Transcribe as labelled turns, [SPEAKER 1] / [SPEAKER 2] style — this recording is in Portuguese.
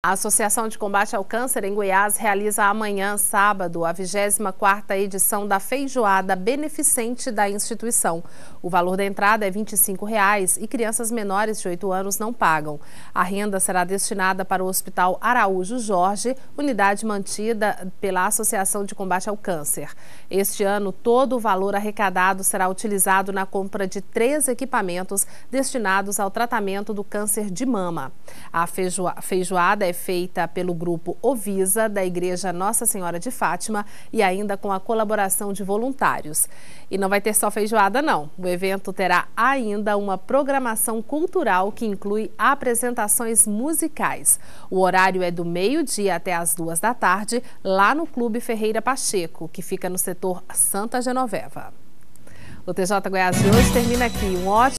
[SPEAKER 1] A Associação de Combate ao Câncer em Goiás realiza amanhã, sábado, a 24ª edição da feijoada beneficente da instituição. O valor da entrada é R$ 25 e crianças menores de 8 anos não pagam. A renda será destinada para o Hospital Araújo Jorge, unidade mantida pela Associação de Combate ao Câncer. Este ano, todo o valor arrecadado será utilizado na compra de três equipamentos destinados ao tratamento do câncer de mama. A feijoada é feita pelo grupo Ovisa, da Igreja Nossa Senhora de Fátima, e ainda com a colaboração de voluntários. E não vai ter só feijoada, não. O evento terá ainda uma programação cultural que inclui apresentações musicais. O horário é do meio-dia até as duas da tarde, lá no Clube Ferreira Pacheco, que fica no setor Santa Genoveva. O TJ Goiás de hoje termina aqui. Um ótimo